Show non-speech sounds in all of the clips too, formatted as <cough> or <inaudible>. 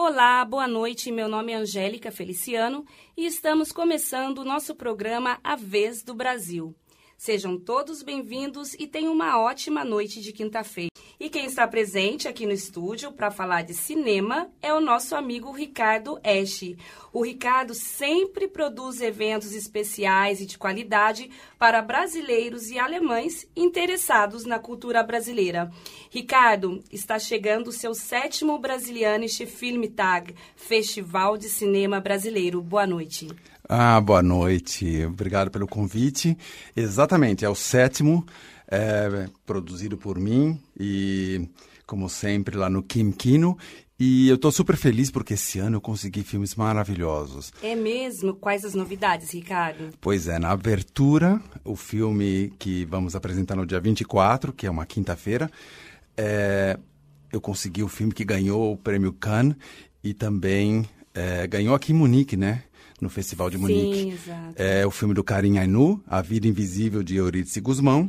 Olá, boa noite. Meu nome é Angélica Feliciano e estamos começando o nosso programa A Vez do Brasil. Sejam todos bem-vindos e tenham uma ótima noite de quinta-feira. E quem está presente aqui no estúdio para falar de cinema é o nosso amigo Ricardo Esch. O Ricardo sempre produz eventos especiais e de qualidade para brasileiros e alemães interessados na cultura brasileira. Ricardo, está chegando o seu sétimo Brasilianische Filmtag, Festival de Cinema Brasileiro. Boa noite. Ah, boa noite. Obrigado pelo convite. Exatamente, é o sétimo, é, produzido por mim e, como sempre, lá no Kim Kino. E eu estou super feliz porque esse ano eu consegui filmes maravilhosos. É mesmo? Quais as novidades, Ricardo? Pois é, na abertura, o filme que vamos apresentar no dia 24, que é uma quinta-feira, é, eu consegui o filme que ganhou o prêmio Cannes e também é, ganhou aqui em Munique, né? no Festival de Munique. Sim, exato. É o filme do Karim Ainu, A Vida Invisível de Eurídice Guzmão.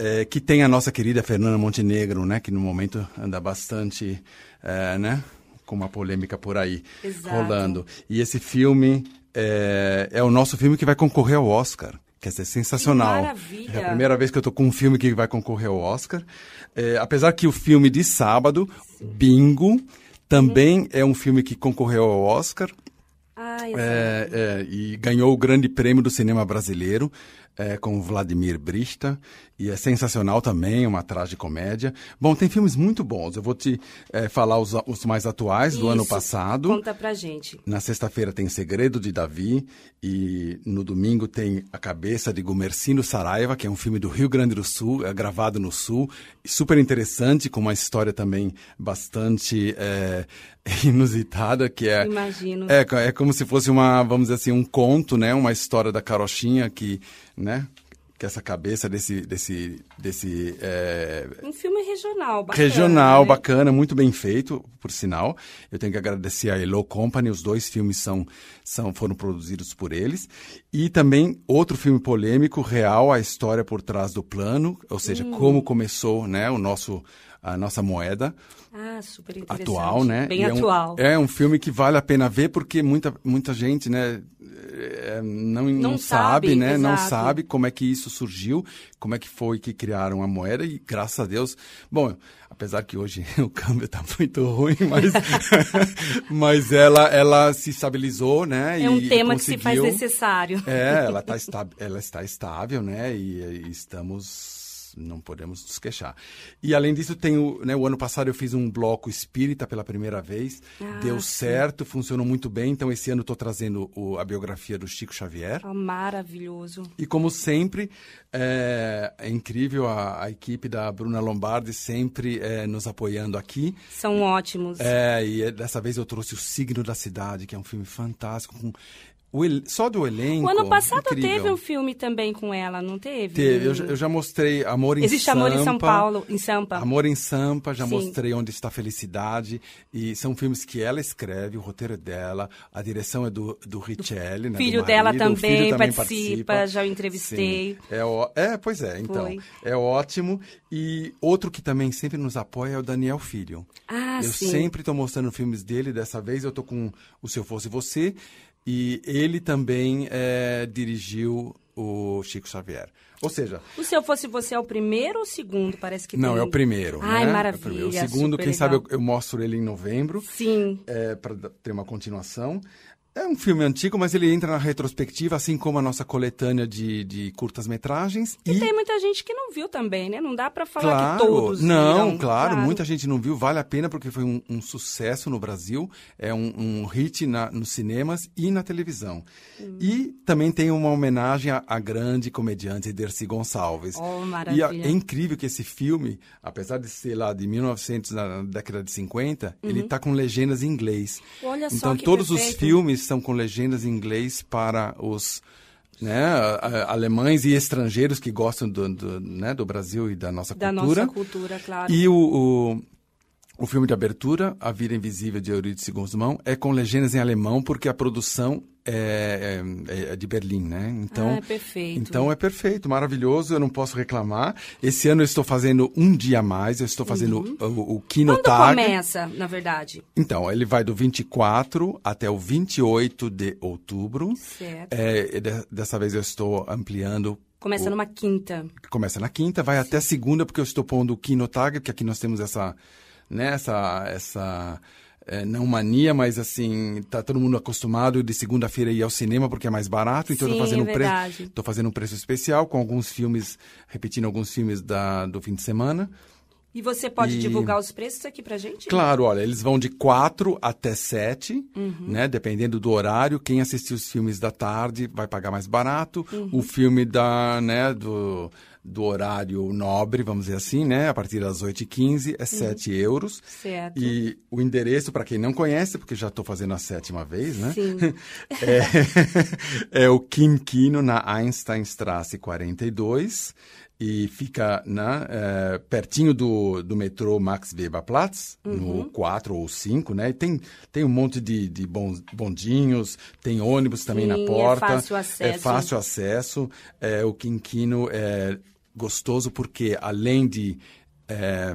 É, que tem a nossa querida Fernanda Montenegro, né, que no momento anda bastante, é, né, com uma polêmica por aí Exato. rolando. E esse filme é, é, o nosso filme que vai concorrer ao Oscar. Quer dizer, sensacional. Que É a primeira vez que eu tô com um filme que vai concorrer ao Oscar. É, apesar que o filme de sábado, Sim. Bingo, também é um filme que concorreu ao Oscar ah, é, é, é, e ganhou o Grande Prêmio do Cinema Brasileiro é, com Vladimir Brista, e é sensacional também, uma tragicomédia. Bom, tem filmes muito bons. Eu vou te é, falar os, os, mais atuais do ano passado. Conta pra gente. Na sexta-feira tem Segredo de Davi, e no domingo tem A Cabeça de Gumercindo Saraiva, que é um filme do Rio Grande do Sul, é gravado no Sul, super interessante, com uma história também bastante é, <laughs> inusitada, que é, Imagino. é. É como se fosse uma, vamos dizer assim, um conto, né? Uma história da carochinha que né? que essa cabeça desse desse desse é... um filme regional bacana, regional né? bacana muito bem feito por sinal eu tenho que agradecer a Hello Company os dois filmes são são foram produzidos por eles e também outro filme polêmico real a história por trás do plano ou seja hum. como começou né o nosso a nossa moeda ah, atual, né? Bem e atual. É um, é um, filme que vale a pena ver porque muita, muita gente, né, eh, não, não, não sabe, sabe, né? Exato. Não sabe como é que isso surgiu, como é que foi que criaram a moeda e graças a Deus, bom, apesar que hoje <laughs> o câmbio está muito ruim, mas, <laughs> mas ela, ela se estabilizou, né? É um e tema conseguiu... que se faz necessário. É, ela, tá <laughs> ela está estável, né? e, e estamos não podemos nos queixar. E além disso, tenho, né, o ano passado eu fiz um bloco espírita pela primeira vez, ah, deu sim. certo, funcionou muito bem, então esse ano estou trazendo o, a biografia do Chico Xavier. Oh, maravilhoso. E como sempre, é, é incrível a, a, equipe da Bruna Lombardi sempre é, nos apoiando aqui. São ótimos. É, e dessa vez eu trouxe o Signo da Cidade, que é um filme fantástico, com El... Só do elenco. O ano passado incrível. teve um filme também com ela, não teve? Teve. Eu, eu já mostrei Amor em Existe Sampa. Existe Amor em São Paulo, em Sampa. Amor em Sampa, já Sim. mostrei Onde Está a Felicidade. E são filmes que ela escreve, o roteiro é dela, a direção é do, do Richelle, né? Filho do dela também, filho também participa, participa, já o entrevistei. É, ó... é, pois é, então. Foi. É ótimo. E outro que também sempre nos apoia é o Daniel Filho. Ah, eu sim. sempre estou mostrando filmes dele, dessa vez eu estou com O Se Eu Fosse Você e ele também é, dirigiu o Chico Xavier. Ou seja. O se eu fosse você é o primeiro ou o segundo? Parece que Não, tem... é o primeiro. Ai, né? maravilha. É o, o segundo, quem legal. sabe, eu, eu, mostro ele em novembro. Sim. É, para ter uma continuação. É um filme antigo, mas ele entra na retrospectiva, assim como a nossa coletânea de, de curtas-metragens. E, e, tem muita gente que não viu também, né? Não dá para falar claro, que todos Não, viram, claro, claro, muita gente não viu. Vale a pena porque foi um, um sucesso no Brasil. É um, um hit na, nos cinemas e na televisão. Hum. E também tem uma homenagem à, grande comediante Dercy Gonçalves. Oh, maravilha. E é, incrível que esse filme, apesar de ser lá de 1900, na década de 50, uhum. ele tá com legendas em inglês. Olha então, só que todos perfeito. os filmes versão com legendas em inglês para os né, alemães e estrangeiros que gostam do, do, né, do Brasil e da nossa da cultura. Da nossa cultura, claro. E o, o, o, filme de abertura, A Vida Invisível de Eurídice Guzmão, é com legendas em alemão, porque a produção é, é, é, é, de Berlim, né? Então, ah, é perfeito. Então é perfeito, maravilhoso, eu não posso reclamar. Esse ano eu estou fazendo um dia a mais, eu estou fazendo uhum. o, o Kinotag. Quando começa, na verdade? Então, ele vai do 24 até o 28 de outubro. Certo. É, de, dessa vez eu estou ampliando Começa o... numa quinta. Começa na quinta, vai até segunda, porque eu estou pondo o Kinotag, porque aqui nós temos essa, né, essa, essa é, não mania, mas assim, tá todo mundo acostumado de segunda-feira ir ao cinema porque é mais barato, então Sim, tô fazendo é um preço. Tô fazendo um preço especial com alguns filmes, repetindo alguns filmes da, do fim de semana. E você pode e... divulgar os preços aqui pra gente? Claro, olha, eles vão de 4 até 7, uhum. né? Dependendo do horário. Quem assistir os filmes da tarde vai pagar mais barato. Uhum. O filme da, né, do, do horário nobre, vamos dizer assim, né? A partir das 8h15 é uhum. 7 euros. Certo. E o endereço, para quem não conhece, porque já estou fazendo a sétima vez, né? Sim. <laughs> é, <laughs> é o Kino na Einsteinstrasse 42 e fica né, é, pertinho do, do metrô Max Weber Platz, uhum. no 4 ou 5, né? E tem, tem um monte de, de bondinhos, tem ônibus também Sim, na é porta. É fácil acesso. É fácil acesso. É, o Quinquino é gostoso porque, além de é,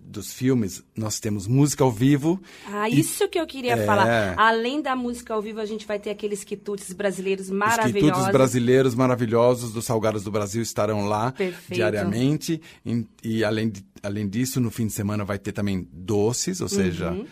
dos filmes, nós temos música ao vivo. Ah, e... isso que eu queria é... falar. Além da música ao vivo, a gente vai ter aqueles quitutes brasileiros maravilhosos. Os quitutes brasileiros maravilhosos dos Salgados do Brasil estarão lá Perfeito. diariamente. E, e além, de, além disso, no fim de semana vai ter também doces, ou seja, uhum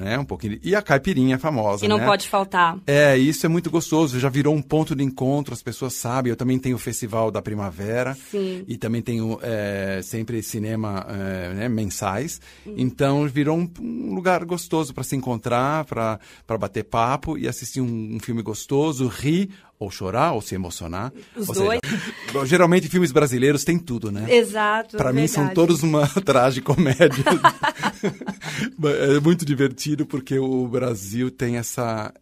né? Um pouquinho. E a caipirinha é famosa. Que não né? pode faltar. É, isso é muito gostoso. Já virou um ponto de encontro, as pessoas sabem. Eu também tenho o Festival da Primavera. Sim. E também tenho é, sempre cinema é, né, mensais. Hum. Então virou um, um lugar gostoso para se encontrar, para bater papo e assistir um, um filme gostoso, rir ou chorar ou se emocionar. Os dois. Seja, <laughs> geralmente filmes brasileiros têm tudo, né? Exato. Para mim são todos uma <laughs> tragicomédia <laughs> <laughs> é muito divertido porque o Brasil tem essa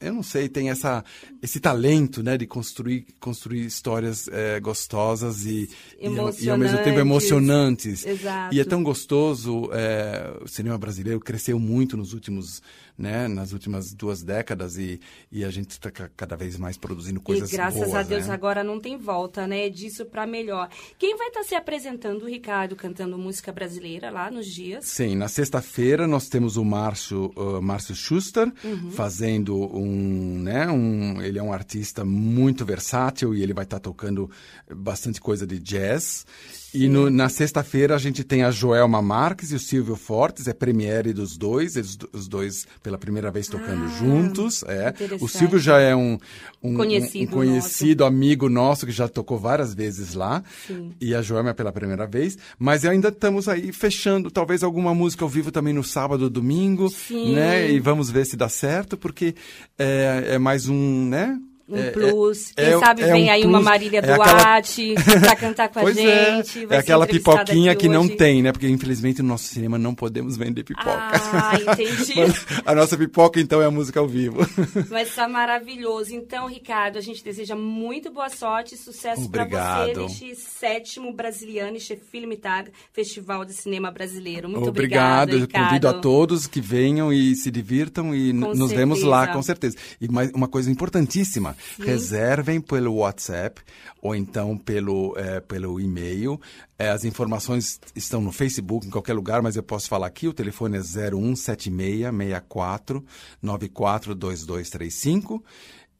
eu não sei, tem essa, esse talento, né, de construir, construir histórias é, gostosas e, e, e, ao mesmo tempo emocionantes. Exato. E é tão gostoso, é, o cinema brasileiro cresceu muito nos últimos né, nas últimas duas décadas e, e a gente está cada vez mais produzindo coisas boas. E graças boas, a Deus né? agora não tem volta, né? É disso para melhor. Quem vai estar tá se apresentando, Ricardo, cantando música brasileira lá nos dias? Sim, na sexta-feira nós temos o Márcio, uh, Márcio Schuster uhum. fazendo um, né, um, ele é um artista muito versátil e ele vai estar tá tocando bastante coisa de jazz. E no, na sexta-feira a gente tem a Joelma Marques e o Silvio Fortes, é premiere dos dois, eles os dois pela primeira vez tocando ah, juntos. É. O Silvio já é um, um conhecido, um, um conhecido nosso. amigo nosso que já tocou várias vezes lá. Sim. E a Joelma é pela primeira vez. Mas ainda estamos aí fechando, talvez alguma música ao vivo também no sábado, domingo, Sim. né? E vamos ver se dá certo, porque é, é mais um, né? um é, é plus. É, Quem é, sabe é vem um aí plus, uma Marília é Duarte aquela... <laughs> para cantar com a gente. é aquela pipoquinha que hoje. não tem, né? Porque infelizmente no nosso cinema não podemos vender pipoca. Ah, entendi. <laughs> a nossa pipoca então é a música ao vivo. <laughs> Mas tá maravilhoso. Então, Ricardo, a gente deseja muito boa sorte e sucesso para você neste sétimo Brasilianische Filmtag, Festival de Cinema Brasileiro. Muito obrigado. Obrigado. Convido a todos que venham e se divirtam e com nos certeza. vemos lá, com certeza. E mais uma coisa importantíssima Reservem pelo WhatsApp ou então pelo, é, pelo e-mail. É, as informações estão no Facebook, em qualquer lugar, mas eu posso falar aqui. O telefone é 0176 64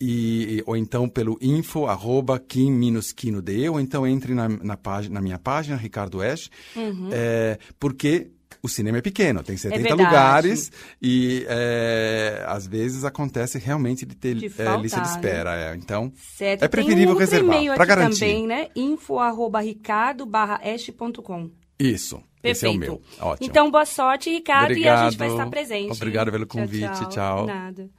E, ou então pelo info arroba kim kinode ou então entre na, na, página, na minha página, Ricardo Esch, uhum. é, porque o cinema é pequeno, tem 70 é lugares e é, às vezes acontece realmente de ter de é, faltar, é, lista de né? espera. Né? Então, certo. é preferível um reservar para garantir. também, né? barra estecom Isso. Perfeito. Esse é o meu. Ótimo. Então, boa sorte, Ricardo, Obrigado. e a gente vai estar presente. Obrigado pelo convite. tchau. tchau. tchau. Nada.